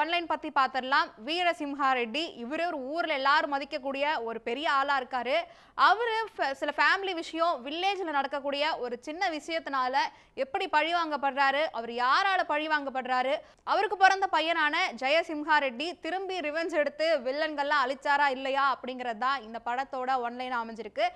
one line பற்றி பார்த்துடலாம் வீரசிம்ஹா ரெட்டி இவர் ஒரு ஊரில் எல்லாரும் மதிக்கக்கூடிய ஒரு பெரிய ஆளாக இருக்கார் அவர் சில ஃபேமிலி விஷயம் வில்லேஜ்ல நடக்கக்கூடிய ஒரு சின்ன விஷயத்தினால எப்படி பழி வாங்கப்படுறாரு அவர் யாரால பழி வாங்கப்படுறாரு அவருக்கு பிறந்த பையனான ஜெயசிம்ஹா ரெட்டி திரும்பி ரிவெஞ்ச் எடுத்து வில்லன்கள்லாம் அழிச்சாரா இல்லையா அப்படிங்கிறது தான் இந்த படத்தோட ஒன்லைன் அமைஞ்சிருக்கு